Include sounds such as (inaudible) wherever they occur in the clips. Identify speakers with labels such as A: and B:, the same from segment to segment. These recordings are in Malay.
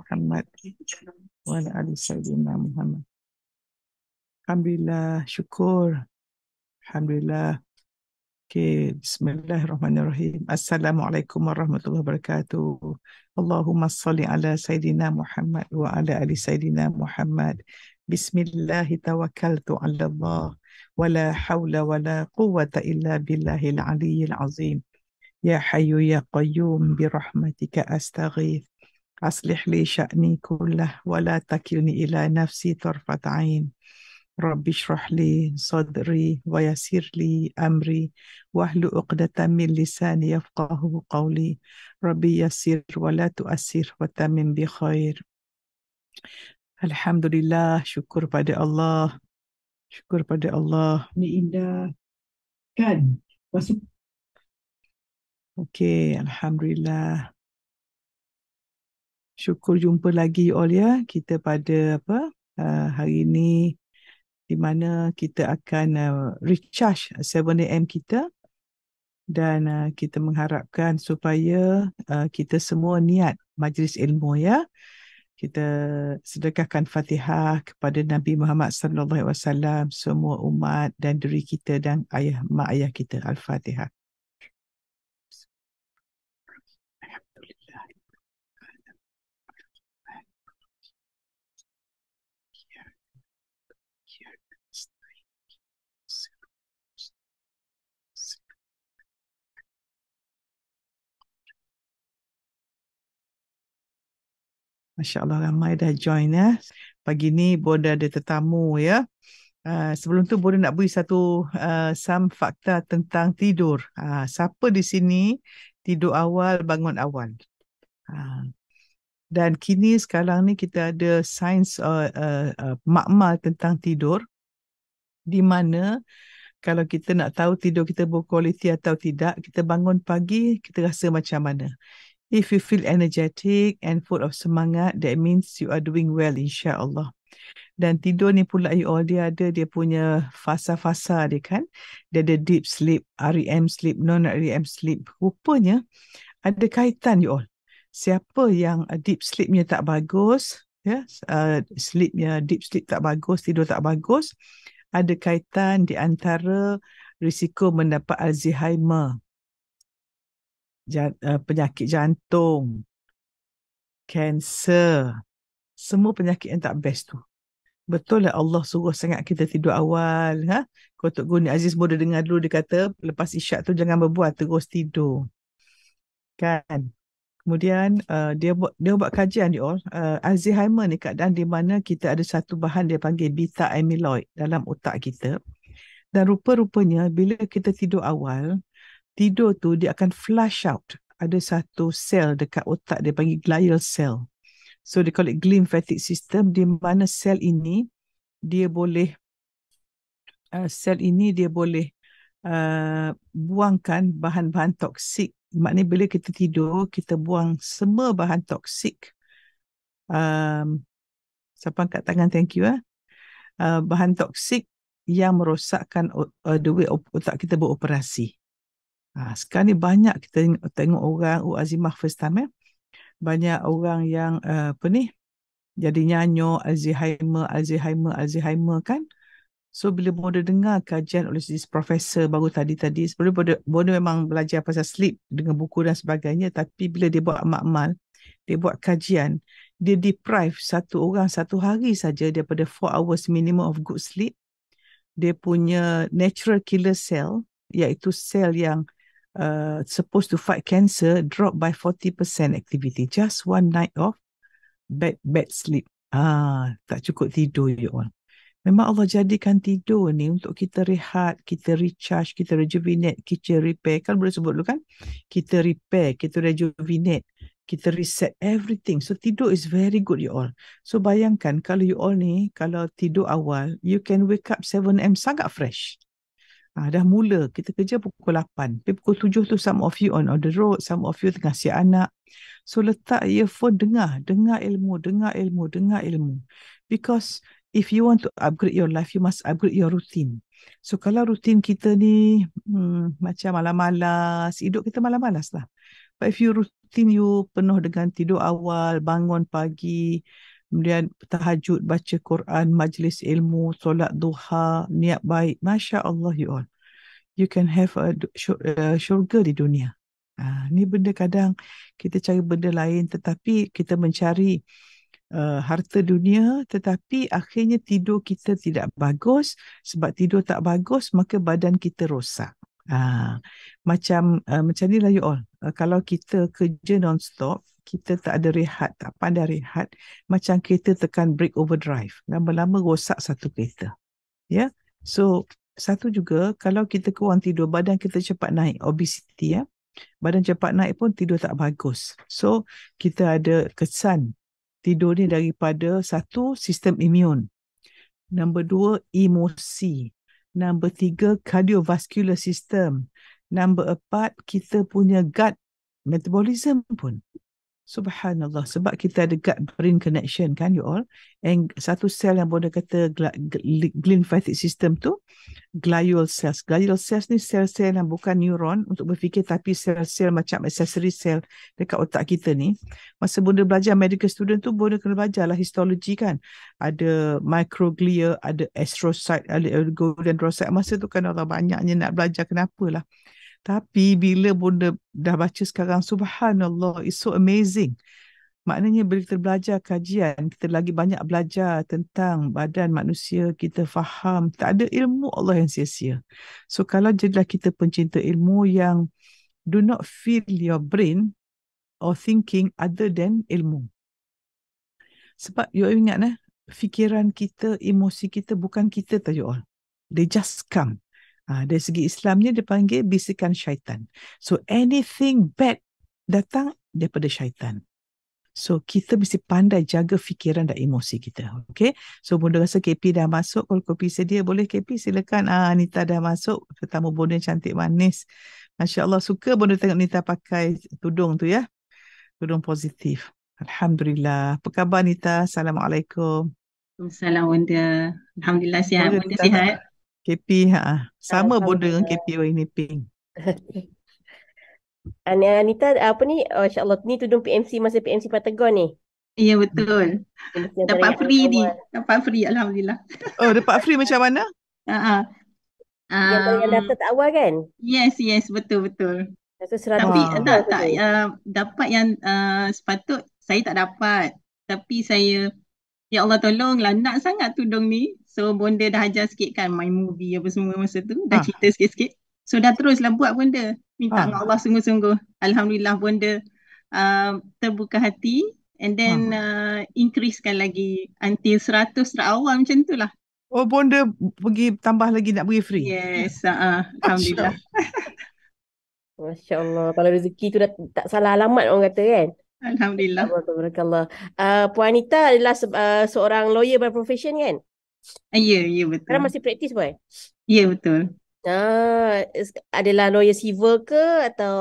A: Muhammad wa ala ali sayyidina Muhammad. Alhamdulillah, syukur. Alhamdulillah. Okay, bismillahirrahmanirrahim. Assalamualaikum warahmatullahi wabarakatuh. Allahumma salli ala sayyidina Muhammad wa ala ali sayyidina Muhammad. Bismillah tawakkaltu ala Allah. Wala hawla wala quwata illa billahil aliyyil azim. Ya hayu ya qayyum birahmatika astaghith. أصلح لي شأني كله ولا تكلني إلى نفسي طرفة عين رب اشرح لي صدري ويسير لي أمري واهل عقدة من لساني يفقه قولي ربي يسير ولا تؤسر وتمم بخير الحمد لله شكر بعد الله شكر بعد الله كان Okay, Alhamdulillah. Syukur jumpa lagi you all ya. Kita pada apa uh, hari ini di mana kita akan uh, recharge 7am kita dan uh, kita mengharapkan supaya uh, kita semua niat majlis ilmu ya. Kita sedekahkan Fatihah kepada Nabi Muhammad sallallahu alaihi wasallam semua umat dan diri kita dan ayah mak ayah kita al-Fatihah. Masya-Allah ramai dah join ya. Pagi ni Bonda ada tetamu ya. Uh, sebelum tu Bonda nak beri satu uh, some fakta tentang tidur. Uh, siapa di sini tidur awal bangun awal? Uh, dan kini sekarang ni kita ada sains uh, uh, uh, makmal tentang tidur di mana kalau kita nak tahu tidur kita berkualiti atau tidak, kita bangun pagi kita rasa macam mana. If you feel energetic and full of semangat, that means you are doing well, insyaAllah. Dan tidur ni pula you all, dia ada dia punya fasa-fasa dia kan. Dia ada deep sleep, REM sleep, non-REM sleep. Rupanya ada kaitan you all. Siapa yang deep sleepnya tak bagus, ya yes, uh, sleepnya deep sleep tak bagus, tidur tak bagus, ada kaitan di antara risiko mendapat Alzheimer jan, uh, penyakit jantung, kanser, semua penyakit yang tak best tu. Betul lah Allah suruh sangat kita tidur awal. Ha? Kotok Guni Aziz boleh dengar dulu dia kata lepas isyak tu jangan berbuat terus tidur. Kan? Kemudian uh, dia buat dia buat kajian dia all. Uh, Alzheimer ni keadaan di mana kita ada satu bahan dia panggil beta amyloid dalam otak kita. Dan rupa-rupanya bila kita tidur awal, tidur tu dia akan flush out ada satu sel dekat otak dia panggil glial cell. So dia call it glymphatic system di mana sel ini dia boleh uh, sel ini dia boleh uh, buangkan bahan-bahan toksik. Maknanya bila kita tidur kita buang semua bahan toksik. Um, siapa angkat tangan thank you ah. Uh, bahan toksik yang merosakkan uh, the way otak kita beroperasi. Ha, sekarang ni banyak kita tengok orang oh, Azimah first time eh. Banyak orang yang uh, apa ni? Jadi nyanyo Alzheimer, Alzheimer, Alzheimer kan. So bila boleh dengar kajian oleh this profesor baru tadi-tadi, sebelum boleh boleh memang belajar pasal sleep dengan buku dan sebagainya. Tapi bila dia buat makmal, dia buat kajian, dia deprive satu orang satu hari saja daripada 4 hours minimum of good sleep. Dia punya natural killer cell, iaitu sel yang uh, supposed to fight cancer drop by 40% activity. Just one night of bad, bad sleep. Ah, tak cukup tidur, ya all. Memang Allah jadikan tidur ni untuk kita rehat, kita recharge, kita rejuvenate, kita repair. Kan boleh sebut dulu kan? Kita repair, kita rejuvenate, kita reset everything. So tidur is very good you ya all. So bayangkan kalau you all ni, kalau tidur awal, you can wake up 7am sangat fresh. Ha, dah mula kita kerja pukul 8. Tapi pukul 7 tu some of you on, on the road, some of you tengah siap anak. So letak earphone dengar, dengar ilmu, dengar ilmu, dengar ilmu. Because if you want to upgrade your life, you must upgrade your routine. So kalau rutin kita ni hmm, macam malas-malas, hidup kita malas-malas lah. But if you rutin you penuh dengan tidur awal, bangun pagi, kemudian tahajud, baca Quran, majlis ilmu, solat duha, niat baik. Masya Allah, you all. You can have a eh, syurga di dunia. Ha, ni benda kadang kita cari benda lain tetapi kita mencari uh, harta dunia tetapi akhirnya tidur kita tidak bagus. Sebab tidur tak bagus maka badan kita rosak. Ha, macam uh, macam ni lah you all. Uh, kalau kita kerja non-stop, kita tak ada rehat, tak pandai rehat, macam kereta tekan brake overdrive. Lama-lama rosak satu kereta. Ya, So, satu juga, kalau kita kurang tidur, badan kita cepat naik, obesiti Ya? Badan cepat naik pun tidur tak bagus. So, kita ada kesan tidur ni daripada satu, sistem imun. Nombor dua, emosi. Nombor tiga, cardiovascular system. Nombor empat, kita punya gut metabolism pun Subhanallah sebab kita ada gut brain connection kan you all and satu sel yang boleh kata glymphatic system tu glial cells glial cells ni sel-sel yang bukan neuron untuk berfikir tapi sel-sel macam accessory cell dekat otak kita ni masa bunda belajar medical student tu bunda kena belajar lah histologi kan ada microglia ada astrocyte ada oligodendrocyte masa tu kan orang banyaknya nak belajar kenapa lah tapi bila bunda dah baca sekarang, subhanallah, it's so amazing. Maknanya bila kita belajar kajian, kita lagi banyak belajar tentang badan manusia, kita faham. Tak ada ilmu Allah yang sia-sia. So kalau jadilah kita pencinta ilmu yang do not feel your brain or thinking other than ilmu. Sebab you ingat, eh, fikiran kita, emosi kita bukan kita tau you all. They just come. Uh, dari segi Islamnya dia panggil bisikan syaitan. So anything bad datang daripada syaitan. So kita mesti pandai jaga fikiran dan emosi kita. Okay. So bunda rasa KP dah masuk. Kalau kopi sedia boleh KP silakan. Ah, Anita dah masuk. Tetamu bunda cantik manis. Masya Allah suka bunda tengok Anita pakai tudung tu ya. Tudung positif. Alhamdulillah. Apa khabar Anita? Assalamualaikum.
B: Assalamualaikum.
A: Alhamdulillah sihat. Bunda sihat. KP ha. Sama ha, bodoh dengan KP warna ni pink. (laughs)
C: Ani Anita apa ni? Oh, InsyaAllah ni tudung PMC masa PMC Patagon ni. Ya betul. PMC dapat free ni. Dapat free Alhamdulillah. Oh dapat free macam mana? (laughs)
B: Ha ah. Uh, yang daftar tak awal kan? Yes yes betul betul. Tapi wow. tak tak, uh, dapat yang uh, sepatut saya tak dapat. Tapi saya Ya Allah tolonglah nak sangat tudung ni. So bonda dah ajar sikit kan main movie apa semua masa tu Dah ah. cerita sikit-sikit So dah teruslah buat bonda Minta ah. dengan Allah sungguh-sungguh Alhamdulillah bonda uh, terbuka hati And then ha. uh, increasekan lagi until 100 rak awal macam tu lah Oh bonda pergi
A: tambah lagi nak pergi free Yes, uh, Alhamdulillah (laughs)
C: Masya Allah, kalau rezeki tu dah tak salah alamat orang kata kan Alhamdulillah. Alhamdulillah. Uh, Puan Anita adalah uh, seorang lawyer by profession kan? Ah, ya, yeah, ya yeah, betul. Sekarang masih praktis boy? Ya, yeah, betul. Ah, adalah lawyer civil ke atau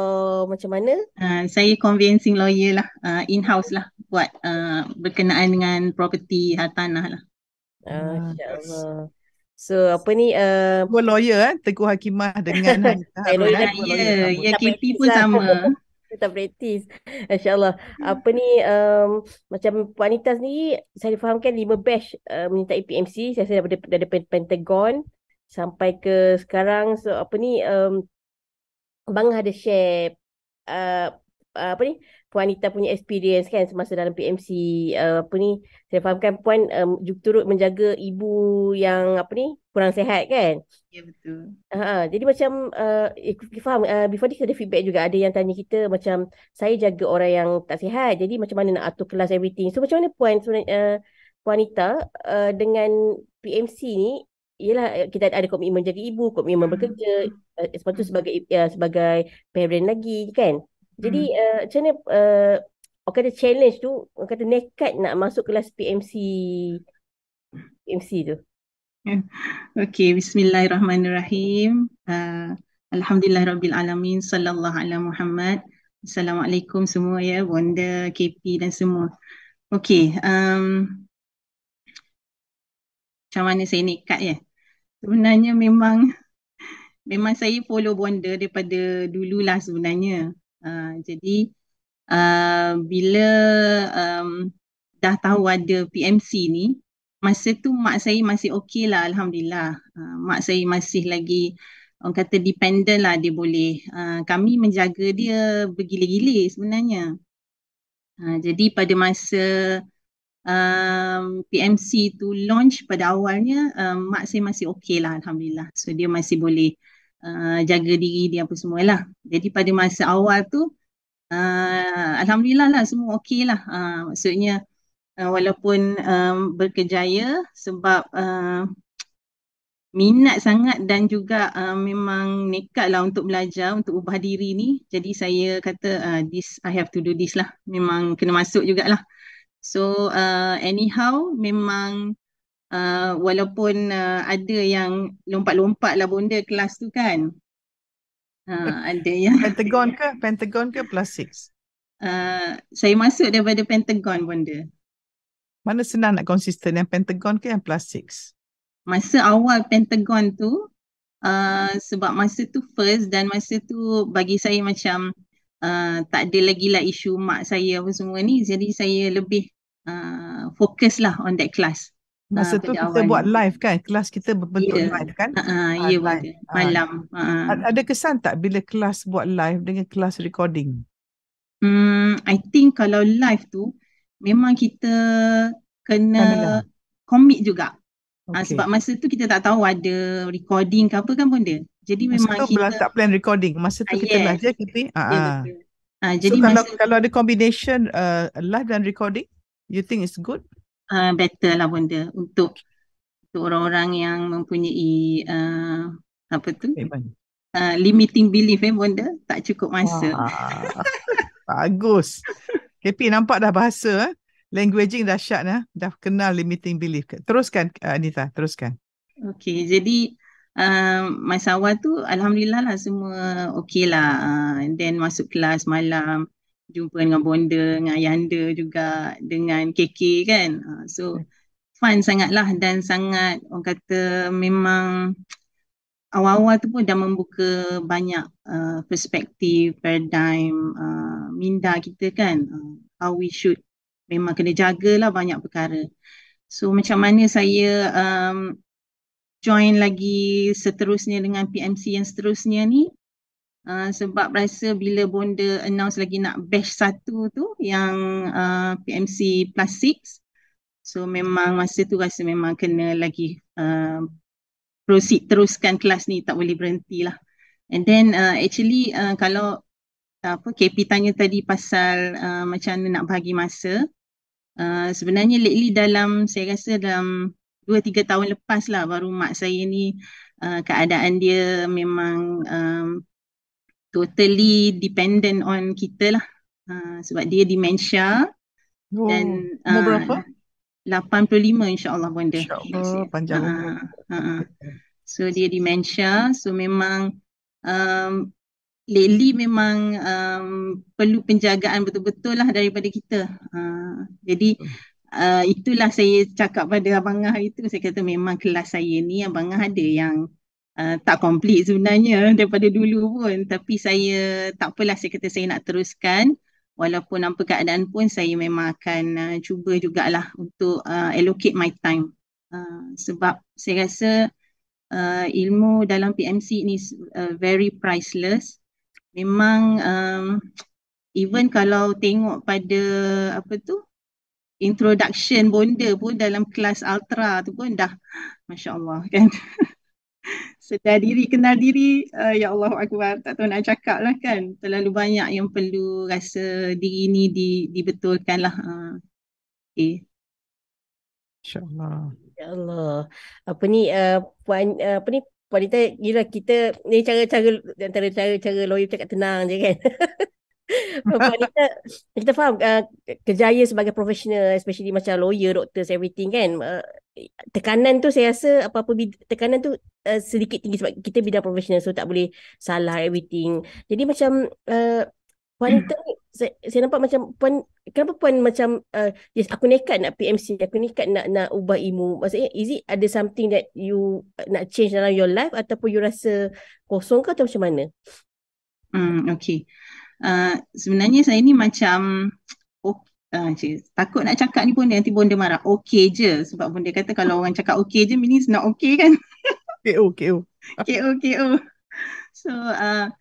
C: macam mana?
B: Uh, saya convincing lawyer lah, uh, in-house lah buat uh, berkenaan dengan property hartanah lah. Ah, So apa
A: ni uh, Buat lawyer eh Teguh Hakimah Dengan (laughs) Ya, ya KP ya, pun lah. sama
C: tak praktis. (laughs) InsyaAllah. Apa ni, um, macam Puan Nita sendiri, saya fahamkan lima batch uh, menyertai PMC. Saya rasa daripada, daripada Pentagon sampai ke sekarang. So, apa ni, um, Bang ada share uh, apa ni, Puan Anita punya experience kan semasa dalam PMC uh, eh, apa ni saya fahamkan puan um, turut menjaga ibu yang apa ni kurang sehat kan ya betul ha uh, jadi macam uh, eh, faham uh, before this ada feedback juga ada yang tanya kita macam saya jaga orang yang tak sehat jadi macam mana nak atur kelas everything so macam mana puan sebenarnya uh, puan Anita uh, dengan PMC ni ialah kita ada komitmen jaga ibu komitmen hmm. bekerja uh, tu sebagai uh, sebagai parent lagi kan jadi hmm. uh, macam mana uh, orang kata challenge tu orang kata nekat nak masuk kelas PMC PMC tu.
B: Ya. Okay, bismillahirrahmanirrahim. Uh, Alhamdulillah rabbil alamin sallallahu alaihi Muhammad. Assalamualaikum semua ya Bonda, KP dan semua. Okay, um, macam mana saya nekat ya? Sebenarnya memang memang saya follow Bonda daripada dululah sebenarnya. Ah, jadi uh, bila um, dah tahu ada PMC ni masa tu mak saya masih okey lah Alhamdulillah uh, mak saya masih lagi orang kata dependent lah dia boleh uh, kami menjaga dia bergilir-gilir sebenarnya uh, jadi pada masa um, PMC tu launch pada awalnya um, mak saya masih okey lah Alhamdulillah so dia masih boleh Uh, jaga diri dia apa semua lah. Jadi pada masa awal tu uh, Alhamdulillah lah semua okey lah. Uh, maksudnya uh, walaupun um, berkejaya sebab uh, minat sangat dan juga uh, memang nekat lah untuk belajar, untuk ubah diri ni. Jadi saya kata uh, this, I have to do this lah. Memang kena masuk jugalah. So uh, anyhow memang uh, walaupun uh, ada yang lompat-lompat lah bunda kelas tu kan. Uh, ada yang (laughs) Pentagon ke? Pentagon ke plus six? Uh, saya masuk daripada Pentagon bunda. Mana senang nak konsisten yang Pentagon ke yang plus six? Masa awal Pentagon tu uh, sebab masa tu first dan masa tu bagi saya macam uh, tak ada lagi lah isu mak saya apa semua ni jadi saya lebih uh,
A: fokus lah on that class masa uh, tu kita buat live kan kelas kita berbentuk yeah. live kan ha uh ya yeah, malam uh. Uh, ada kesan tak bila kelas buat live dengan kelas recording
B: hmm i think kalau live tu memang kita kena lah. commit juga ah, okay. uh, sebab masa tu kita tak tahu ada
A: recording ke apa kan dia. jadi masa memang tu kita tak plan recording masa tu uh, kita yeah. kita. KP ha ha jadi so, masa kalau tu... kalau ada combination uh, live dan recording you think it's
B: good uh, better lah benda untuk untuk orang-orang yang mempunyai uh, apa tu? Uh, limiting belief eh benda tak cukup masa.
A: Wah, bagus. KP nampak dah bahasa eh? Languaging dahsyat eh? dah kenal limiting belief. Teruskan Anita, teruskan.
B: Okay, jadi uh, masa awal tu Alhamdulillah lah semua okay lah. Uh, then masuk kelas malam, jumpa dengan bonda, dengan ayanda juga, dengan KK kan. Uh, so hmm. fun sangatlah dan sangat orang kata memang awal-awal tu pun dah membuka banyak uh, perspektif, paradigm, uh, minda kita kan. Uh, how we should memang kena jagalah banyak perkara. So macam mana saya um, join lagi seterusnya dengan PMC yang seterusnya ni Ah, sebab rasa bila bonda announce lagi nak batch satu tu yang uh, ah, PMC plus six. So memang masa tu rasa memang kena lagi uh, proceed teruskan kelas ni tak boleh berhenti lah. And then uh, actually uh, kalau apa KP tanya tadi pasal uh, macam mana nak bagi masa. Uh, sebenarnya lately dalam saya rasa dalam 2-3 tahun lepas lah baru mak saya ni uh, keadaan dia memang um, totally dependent on kita lah. Uh, sebab dia dementia. Oh, dan uh, umur ah, berapa? 85 insyaAllah pun dia. InsyaAllah panjang. Uh, uh, uh. So dia dementia. So memang um, lately memang um, perlu penjagaan betul-betul lah daripada kita. Uh, jadi uh, itulah saya cakap pada Abang Ngah itu. Saya kata memang kelas saya ni Abang Ngah ada yang uh, tak komplit sebenarnya (laughs) daripada dulu pun tapi saya tak apalah saya kata saya nak teruskan walaupun apa keadaan pun saya memang akan uh, cuba jugalah untuk uh, allocate my time uh, sebab saya rasa uh, ilmu dalam PMC ni uh, very priceless memang um, even kalau tengok pada apa tu introduction bonda pun dalam kelas ultra tu pun dah masya-Allah kan (laughs) sedar diri kenal diri uh, ya Allah akbar tak tahu nak cakap lah kan terlalu banyak yang perlu rasa diri ni di, dibetulkan lah uh, ha. okay.
C: insyaAllah ya Allah. apa ni uh, puan, uh, apa ni Puan Nita, yelah kita ni cara-cara antara cara-cara lawyer cakap tenang je kan. (laughs) Puan Nita, kita faham uh, kejayaan sebagai profesional especially macam lawyer, doktor, everything kan. Uh, tekanan tu saya rasa apa-apa bid- tekanan tu uh, sedikit tinggi sebab kita bidang profesional so tak boleh salah everything. Jadi macam uh, puan hmm. saya, saya nampak macam puan kenapa puan macam uh, yes aku nekat nak PMC, aku nekat nak nak ubah ilmu. Maksudnya is it ada something that you nak change dalam your life ataupun you rasa kosong ke atau macam mana?
B: Hmm okay. Uh, sebenarnya saya ni macam Ah, takut nak cakap ni pun nanti bonda marah. Okey je sebab bonda kata kalau orang cakap okey je means not okey kan. Okay KO. okay (laughs) KO. So ah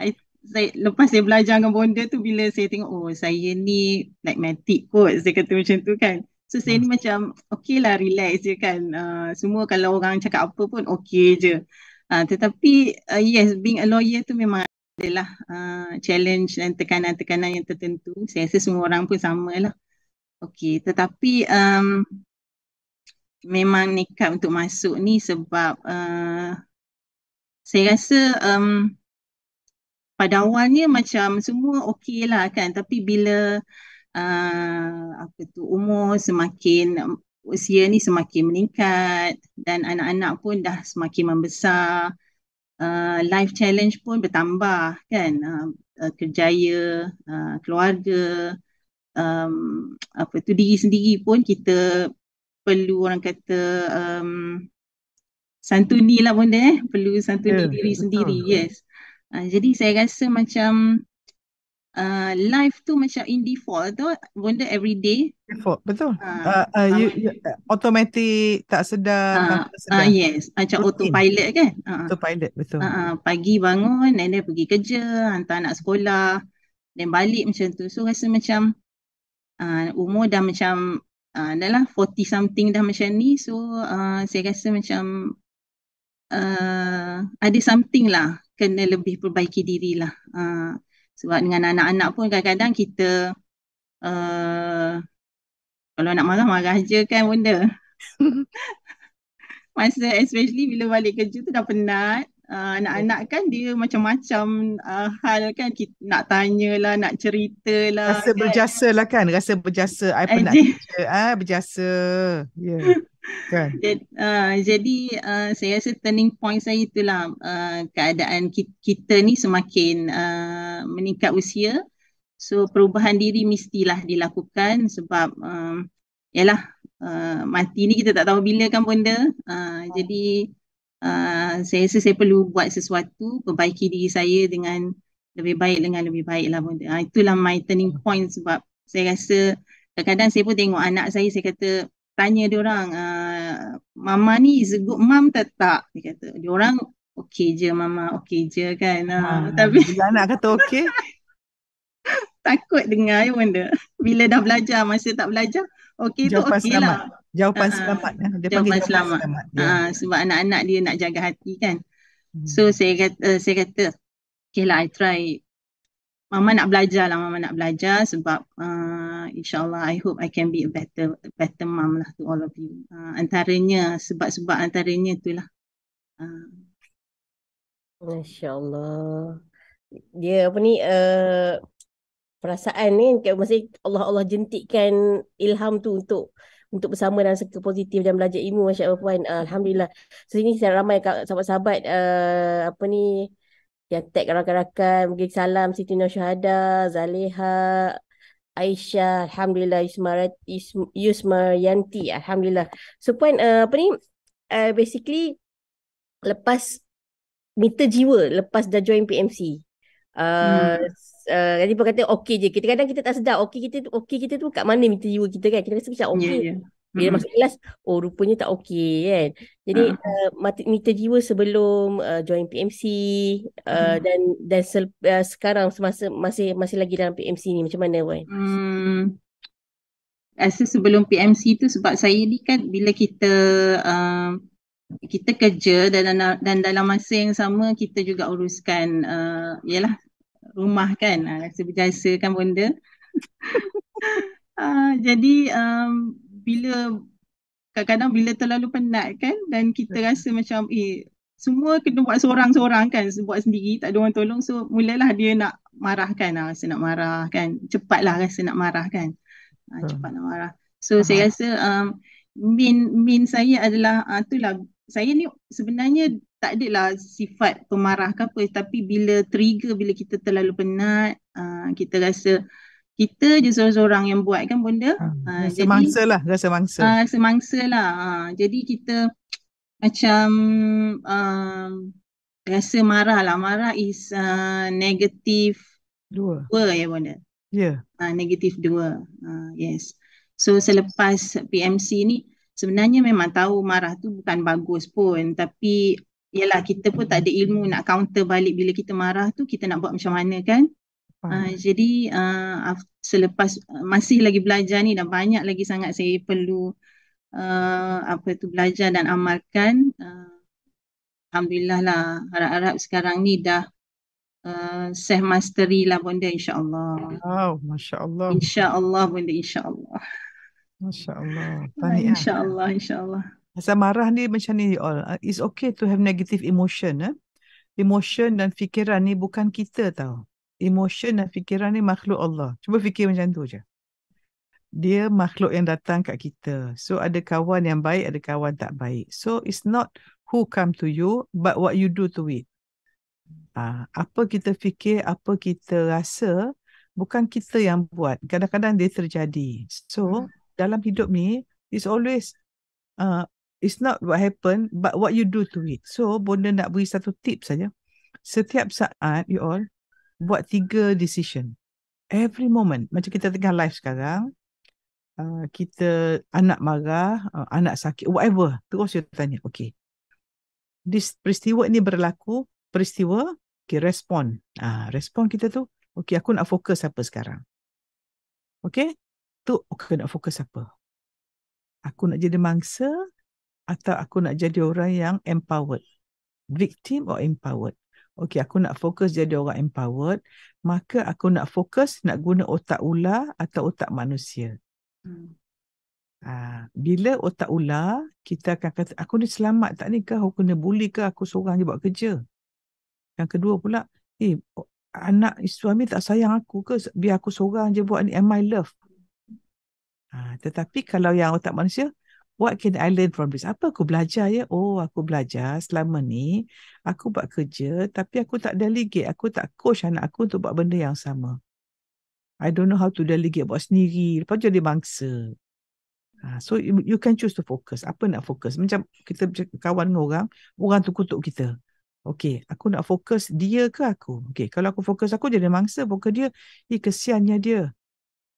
B: uh, saya, lepas saya belajar dengan bonda tu bila saya tengok oh saya ni pragmatic kot saya kata macam tu kan. So saya hmm. ni macam okey lah relax je kan. Uh, semua kalau orang cakap apa pun okey je. Uh, tetapi uh, yes being a lawyer tu memang adalah uh, ah, challenge dan tekanan-tekanan yang tertentu. Saya rasa semua orang pun sama lah Okey, tetapi um, memang nekat untuk masuk ni sebab uh, saya rasa um, pada awalnya macam semua okey lah kan. Tapi bila uh, apa tu umur semakin usia ni semakin meningkat dan anak-anak pun dah semakin membesar. Uh, life challenge pun bertambah kan uh, uh, kerjaya uh, keluarga um, apa tu diri sendiri pun kita perlu orang kata um, santuni lah benda eh perlu santuni yeah, diri betul. sendiri yes uh, jadi saya rasa macam uh, life tu macam in default tu benda day. default betul uh, uh, uh, you, ah. you, automatic tak sedar, uh, Uh, yes macam Routine. autopilot kan uh,
A: autopilot betul uh,
B: pagi bangun dan then pergi kerja hantar anak sekolah dan balik macam tu so rasa macam uh, umur dah macam uh, dah lah 40 something dah macam ni so uh, saya rasa macam uh, ada something lah kena lebih perbaiki diri lah uh, sebab dengan anak-anak pun kadang-kadang kita uh, kalau nak marah-marah je kan bunda (laughs) masa especially bila balik kerja tu dah penat Ah, nak anak kan dia macam-macam uh, hal kan kita nak tanya lah, nak ceritalah rasa kan. berjasa
A: lah kan rasa berjasa I pun nak ah berjasa yeah. (laughs) kan ah,
B: jadi, uh, jadi uh, saya rasa turning point saya itulah uh, keadaan kita, kita ni semakin uh, meningkat usia so perubahan diri mestilah dilakukan sebab uh, yalah uh, mati ni kita tak tahu bila kan benda uh, hmm. jadi uh, saya rasa saya perlu buat sesuatu perbaiki diri saya dengan lebih baik dengan lebih baik lah uh, itulah my turning point sebab saya rasa kadang-kadang saya pun tengok anak saya saya kata tanya dia orang uh, mama ni is a good mom tak tak dia kata dia orang okey je mama okey je kan uh, ha, tapi bila anak kata okey (laughs) takut dengar ya benda bila dah belajar masa tak belajar okey tu okey lah
A: jawapan uh-huh. selamat lah. dia jawapan panggil jawapan selamat, selamat. Yeah. Ya.
B: Uh, sebab anak-anak dia nak jaga hati kan hmm. so saya kata uh, saya kata okay lah I try Mama nak belajar lah, Mama nak belajar sebab uh, insyaAllah I hope I can be a better better mom lah to all of you. Uh, antaranya, sebab-sebab antaranya itulah. lah.
C: Uh. InsyaAllah. Dia apa ni, uh, perasaan ni, masih Allah-Allah jentikkan ilham tu untuk untuk bersama dan seke positif dan belajar ilmu Masya Allah Puan. Ah, Alhamdulillah. So sini saya ramai sahabat-sahabat uh, apa ni yang tag rakan-rakan. Mungkin salam Siti Nur Syahada, Zaleha, Aisyah, Alhamdulillah, Yusmar, Yusmar Yanti, Alhamdulillah. So Puan, uh, apa ni, uh, basically, lepas, meter jiwa, lepas dah join PMC. Uh, hmm uh, eh, tiba kata okey je. Kita kadang kita tak sedar okey kita okey kita tu kat mana mental jiwa kita kan. Kita rasa macam ya, okey. Yeah, yeah. Bila mm-hmm. masuk kelas, oh rupanya tak okey kan. Jadi uh. Hmm. Uh, eh, mental jiwa sebelum uh, join PMC uh, mm. dan dan sel, uh, sekarang semasa masih masih lagi dalam PMC ni macam mana Wan? Hmm.
B: Asa sebelum PMC tu sebab saya ni kan bila kita uh, kita kerja dan dan dalam masa yang sama kita juga uruskan uh, yalah rumah kan uh, rasa berjasa kan benda uh, (laughs) jadi um, bila kadang-kadang bila terlalu penat kan dan kita hmm. rasa macam eh semua kena buat seorang-seorang kan buat sendiri tak ada orang tolong so mulalah dia nak marah kan uh, rasa nak marah kan cepatlah rasa nak marah kan uh, cepat nak marah so uh saya rasa um, min min saya adalah uh, itulah saya ni sebenarnya tak adalah sifat pemarah ke apa tapi bila trigger bila kita terlalu penat uh, kita rasa kita je seorang-seorang yang buat kan benda uh, rasa mangsa
A: lah rasa mangsa uh, rasa
B: mangsa lah uh, jadi kita macam uh, rasa marah lah marah is uh, negatif dua dua ya benda ya yeah. uh, negatif dua uh, yes so selepas PMC ni sebenarnya memang tahu marah tu bukan bagus pun tapi yalah kita pun tak ada ilmu nak counter balik bila kita marah tu kita nak buat macam mana kan uh, jadi uh, selepas ah, masih lagi belajar ni dah banyak lagi sangat saya perlu uh, apa tu belajar dan amalkan uh, Alhamdulillah lah harap-harap sekarang ni dah uh, self mastery lah bunda insyaAllah wow, Masya Allah insyaAllah bunda insyaAllah
A: Masya lah. Allah. Insya Allah, insya Allah. Pasal marah ni macam ni all. Uh, it's okay to have negative emotion. Eh? Emotion dan fikiran ni bukan kita tau. Emotion dan fikiran ni makhluk Allah. Cuba fikir macam tu je. Dia makhluk yang datang kat kita. So ada kawan yang baik, ada kawan tak baik. So it's not who come to you but what you do to it. Uh, apa kita fikir, apa kita rasa bukan kita yang buat. Kadang-kadang dia terjadi. So hmm. dalam hidup ni it's always uh, it's not what happened but what you do to it. So Bonda nak beri satu tips saja. Setiap saat you all buat tiga decision. Every moment macam kita tengah live sekarang uh, kita anak marah, uh, anak sakit whatever terus you tanya okay. This peristiwa ni berlaku peristiwa okay respon. Ah uh, respon kita tu okay aku nak fokus apa sekarang. Okay? Tu aku nak fokus apa? Aku nak jadi mangsa atau aku nak jadi orang yang empowered? Victim or empowered? Okey, aku nak fokus jadi orang empowered, maka aku nak fokus nak guna otak ular atau otak manusia. Hmm. Ha, bila otak ular, kita akan kata, aku ni selamat tak ni ke? Aku kena bully ke? Aku seorang je buat kerja. Yang kedua pula, eh, anak suami tak sayang aku ke? Biar aku seorang je buat ni, am I love? Ha, tetapi kalau yang otak manusia, what can I learn from this? Apa aku belajar ya? Oh, aku belajar selama ni aku buat kerja tapi aku tak delegate, aku tak coach anak aku untuk buat benda yang sama. I don't know how to delegate buat sendiri. Lepas tu dia mangsa. Ha, so you can choose to focus. Apa nak fokus? Macam kita kawan dengan orang, orang tu kutuk kita. Okay, aku nak fokus dia ke aku? Okay, kalau aku fokus aku jadi mangsa. Fokus dia, eh kesiannya dia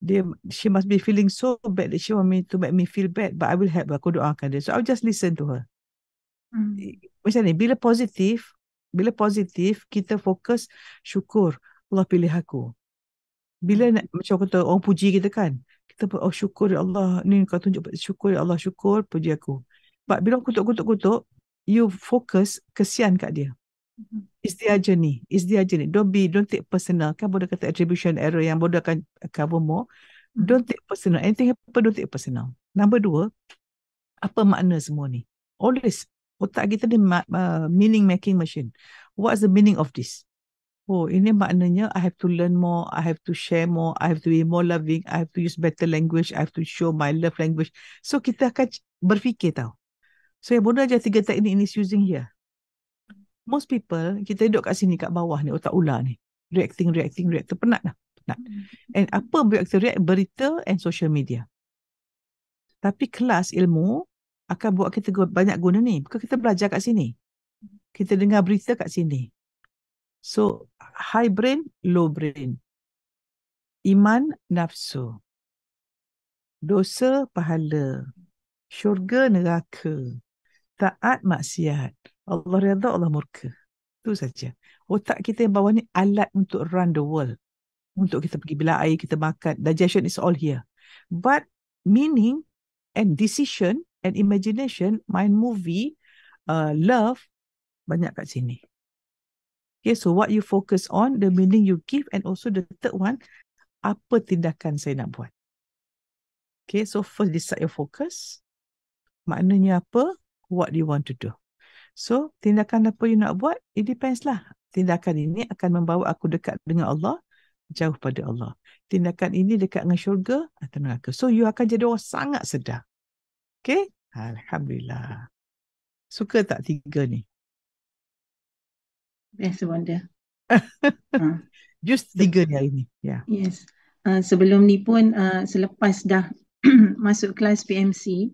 A: dia she must be feeling so bad that she want me to make me feel bad but I will help her aku doakan dia so I'll just listen to her hmm. macam ni bila positif bila positif kita fokus syukur Allah pilih aku bila hmm. nak, macam kata orang puji kita kan kita pun oh syukur ya Allah ni kau tunjuk syukur ya Allah syukur puji aku but bila kutuk-kutuk-kutuk you focus kesian kat dia Mm-hmm. It's their journey. It's their journey. Don't be, don't take personal. Kan bodoh kata attribution error yang bodoh akan cover more. Mm-hmm. Don't take personal. Anything happen, don't take personal. Number dua, apa makna semua ni? Always, otak kita ni uh, meaning making machine. What's the meaning of this? Oh, ini maknanya I have to learn more, I have to share more, I have to be more loving, I have to use better language, I have to show my love language. So kita akan berfikir tau. So yang bodoh aja tiga teknik ini is using here most people kita duduk kat sini kat bawah ni otak ular ni reacting reacting reacting penat lah penat mm. and apa reaction react berita and social media tapi kelas ilmu akan buat kita banyak guna ni Bukan kita belajar kat sini kita dengar berita kat sini so high brain low brain iman nafsu dosa pahala syurga neraka taat maksiat Allah redha, Allah murka. Itu saja. Otak kita yang bawah ni alat untuk run the world. Untuk kita pergi bila air, kita makan. Digestion is all here. But meaning and decision and imagination, mind movie, uh, love, banyak kat sini. Okay, so what you focus on, the meaning you give and also the third one, apa tindakan saya nak buat. Okay, so first decide your focus. Maknanya apa? What do you want to do? So, tindakan apa you nak buat, it depends lah. Tindakan ini akan membawa aku dekat dengan Allah, jauh pada Allah. Tindakan ini dekat dengan syurga atau neraka. So, you akan jadi orang sangat sedar. Okay? Alhamdulillah. Suka tak tiga ni?
B: Biasa wonder. (laughs) ha.
A: Hmm. Just tiga ni hari ni. Yeah.
B: Yes. Uh, sebelum ni pun, uh, selepas dah (clears throat) masuk kelas PMC,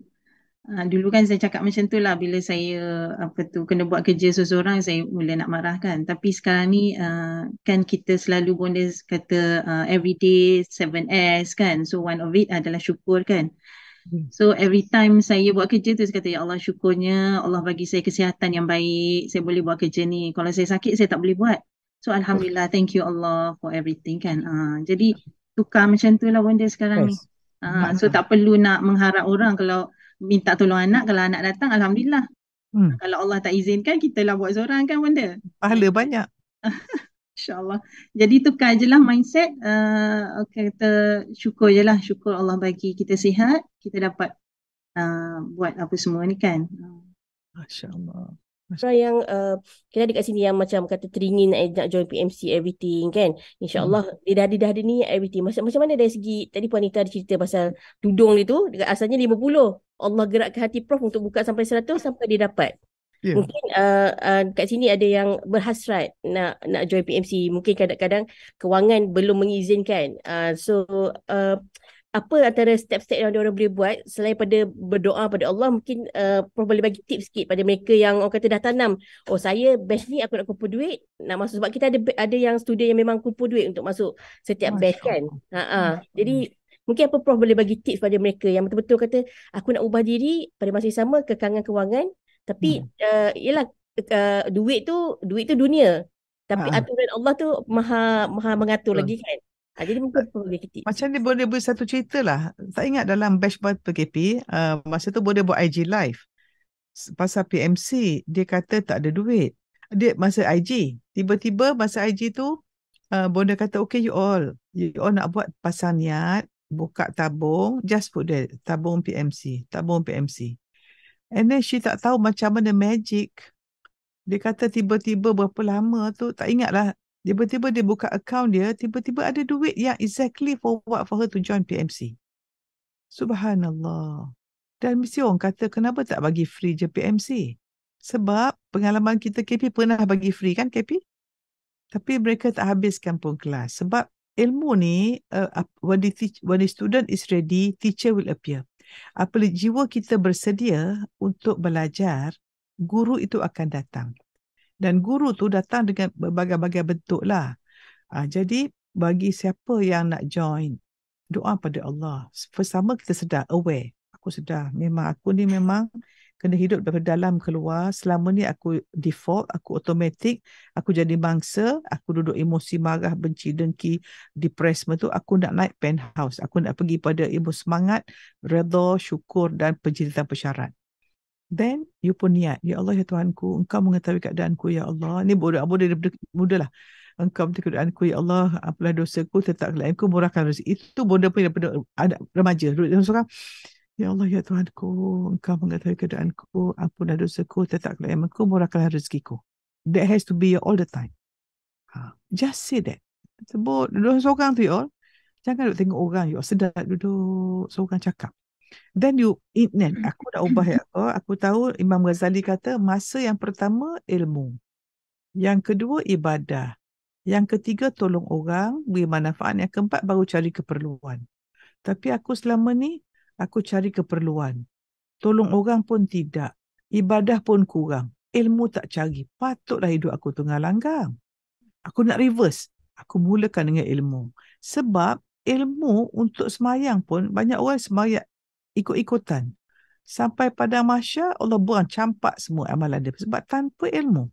B: Uh, dulu kan saya cakap macam tu lah bila saya apa tu kena buat kerja seseorang saya mula nak marah kan tapi sekarang ni uh, kan kita selalu boleh kata uh, everyday 7S kan so one of it adalah syukur kan hmm. so every time saya buat kerja tu saya kata ya Allah syukurnya Allah bagi saya kesihatan yang baik saya boleh buat kerja ni kalau saya sakit saya tak boleh buat so Alhamdulillah thank you Allah for everything kan uh, jadi tukar macam tu lah benda sekarang ni uh, so tak perlu nak mengharap orang kalau minta tolong anak kalau anak datang alhamdulillah. Hmm. Kalau Allah tak izinkan kita lah buat seorang kan benda.
A: Pahala banyak.
B: (laughs) InsyaAllah. Jadi tukar je lah mindset. Uh, eh, kata syukur je lah. Syukur Allah bagi kita sihat. Kita dapat uh, buat apa semua ni kan.
A: Masya Allah
C: orang yang uh, kita ada kat sini yang macam kata teringin nak, eh, nak join PMC everything kan insyaallah hmm. dia dah ada dah ada ni everything macam macam mana dari segi tadi puan Nita ada cerita pasal tudung dia tu dekat asalnya 50 Allah gerak ke hati prof untuk buka sampai 100 sampai dia dapat yeah. mungkin uh, uh, kat sini ada yang berhasrat nak nak join PMC mungkin kadang-kadang kewangan belum mengizinkan uh, so uh, apa antara step-step yang diorang boleh buat selain pada berdoa pada Allah mungkin uh, boleh bagi tips sikit pada mereka yang orang kata dah tanam oh saya batch ni aku nak kumpul duit nak masuk sebab kita ada ada yang student yang memang kumpul duit untuk masuk setiap Masya batch kan ha ah jadi hmm. Mungkin apa Prof boleh bagi tips pada mereka yang betul-betul kata aku nak ubah diri pada masa yang sama kekangan kewangan tapi hmm. uh, uh, duit
A: tu duit tu dunia tapi ha. aturan Allah tu maha maha mengatur ha. lagi kan Ha, jadi bukan boleh ketik. Macam dia boleh buat satu cerita lah. Tak ingat dalam batch buat PKP, uh, ah, masa tu boleh buat IG live. Pasal PMC, dia kata tak ada duit. Dia masa IG, tiba-tiba masa IG tu, uh, Bonda kata, okay you all, you all nak buat pasang niat, buka tabung, just put there, tabung PMC, tabung PMC. And then she tak tahu macam mana magic. Dia kata tiba-tiba berapa lama tu, tak ingat lah tiba-tiba dia buka account dia, tiba-tiba ada duit yang exactly for what for her to join PMC. Subhanallah. Dan mesti orang kata kenapa tak bagi free je PMC? Sebab pengalaman kita KP pernah bagi free kan KP? Tapi mereka tak habiskan pun kelas. Sebab ilmu ni, uh, when, the teach, when the student is ready, teacher will appear. Apabila jiwa kita bersedia untuk belajar, guru itu akan datang dan guru tu datang dengan berbagai-bagai bentuk lah. Ha, jadi bagi siapa yang nak join, doa pada Allah. Bersama kita sedar, aware. Aku sedar, memang aku ni memang kena hidup dari dalam keluar. Selama ni aku default, aku automatic, aku jadi mangsa, aku duduk emosi marah, benci, dengki, depres tu. Aku nak naik penthouse, aku nak pergi pada ilmu semangat, redha, syukur dan penjilatan persyarat. Then you pun niat. Ya Allah, ya Tuhanku. Engkau mengetahui keadaanku, ya Allah. Ini ah, bodoh, bodoh, bodoh, muda lah. Engkau minta keadaanku, ya Allah. Apalah dosaku, tetap kelainku, murahkan rezeki. Itu bodoh pun daripada anak remaja. Seorang, ya Allah, ya Tuhanku. Engkau mengetahui keadaanku. Apalah dosaku, tetap kelainku, murahkan rezekiku. That has to be you all the time. Ha, just say that. Sebut, duduk seorang tu, ya Allah. Jangan duduk tengok orang, ya Allah. Sedap duduk seorang cakap. Then you in, then mm-hmm. aku dah ubah ya. Oh, aku tahu Imam Ghazali kata masa yang pertama ilmu. Yang kedua ibadah. Yang ketiga tolong orang, beri manfaat. Yang keempat baru cari keperluan. Tapi aku selama ni aku cari keperluan. Tolong orang pun tidak. Ibadah pun kurang. Ilmu tak cari. Patutlah hidup aku tengah langgang. Aku nak reverse. Aku mulakan dengan ilmu. Sebab ilmu untuk semayang pun banyak orang semayang ikut-ikutan. Sampai pada masa Allah buang campak semua amalan dia. Sebab tanpa ilmu.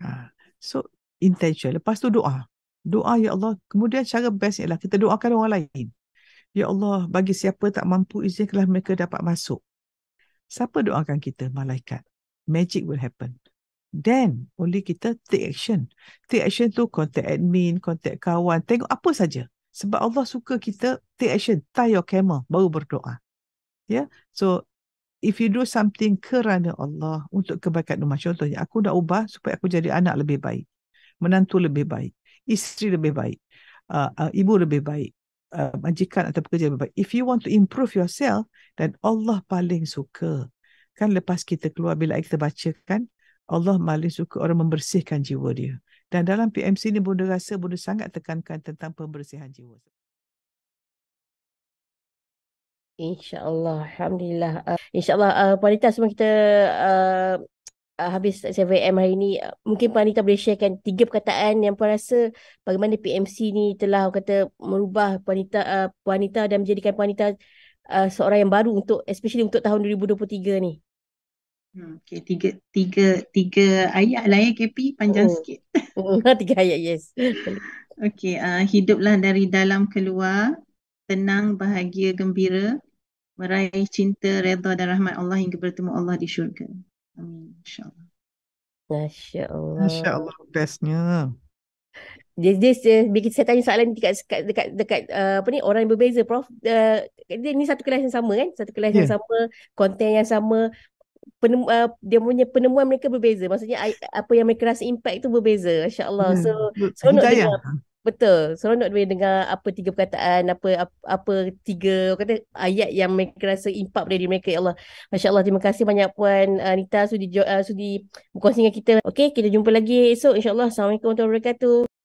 A: Ha. So, intention. Lepas tu doa. Doa, Ya Allah. Kemudian cara best ialah kita doakan orang lain. Ya Allah, bagi siapa tak mampu izin, izinkanlah mereka dapat masuk. Siapa doakan kita? Malaikat. Magic will happen. Then, only kita take action. Take action tu contact admin, contact kawan. Tengok apa saja. Sebab Allah suka kita take action. Tie your camera. Baru berdoa. Yeah. So if you do something kerana Allah untuk kebaikan rumah contohnya aku dah ubah supaya aku jadi anak lebih baik, menantu lebih baik, isteri lebih baik, uh, uh, ibu lebih baik, uh, majikan atau pekerja lebih baik. If you want to improve yourself then Allah paling suka kan lepas kita keluar bila kita baca kan Allah paling suka orang membersihkan jiwa dia. Dan dalam PMC ni bunda rasa bunda sangat tekankan tentang pembersihan jiwa. InsyaAllah. Alhamdulillah.
C: Uh, InsyaAllah. Uh, Puan Anita, semua kita uh, uh, habis 7am hari ini. Uh, mungkin Puan Anita boleh sharekan tiga perkataan yang Puan rasa bagaimana PMC ni telah kata merubah Puan Anita, uh, Puan Anita dan menjadikan Puan Anita uh, seorang yang baru untuk especially untuk tahun 2023 ni.
B: Hmm, okay, tiga, tiga, tiga ayat lah ya KP, panjang oh. sikit.
C: Hmm, (laughs) tiga ayat, yes.
B: okay, uh, hiduplah dari dalam keluar, tenang, bahagia, gembira, meraih cinta, redha dan rahmat Allah hingga bertemu Allah di syurga. Amin. Insya Allah.
A: Masya Allah. Masya Allah bestnya.
C: Dia, dia, dia, saya tanya soalan dekat dekat dekat, dekat uh, apa ni orang yang berbeza prof uh, dia ni satu kelas yang sama kan satu kelas yeah. yang ya. sama konten yang sama penem, uh, dia punya penemuan mereka berbeza maksudnya apa yang mereka rasa impact tu berbeza masya-Allah ya, so hmm. seronok Betul. Seronok boleh dengar apa tiga perkataan, apa apa, apa tiga kata ayat yang mereka rasa impak pada diri mereka. Ya Allah. Masya Allah. Terima kasih banyak Puan uh, Nita sudi, uh, sudi berkongsi dengan kita. Okey, kita jumpa lagi esok. insya InsyaAllah. Assalamualaikum warahmatullahi wabarakatuh.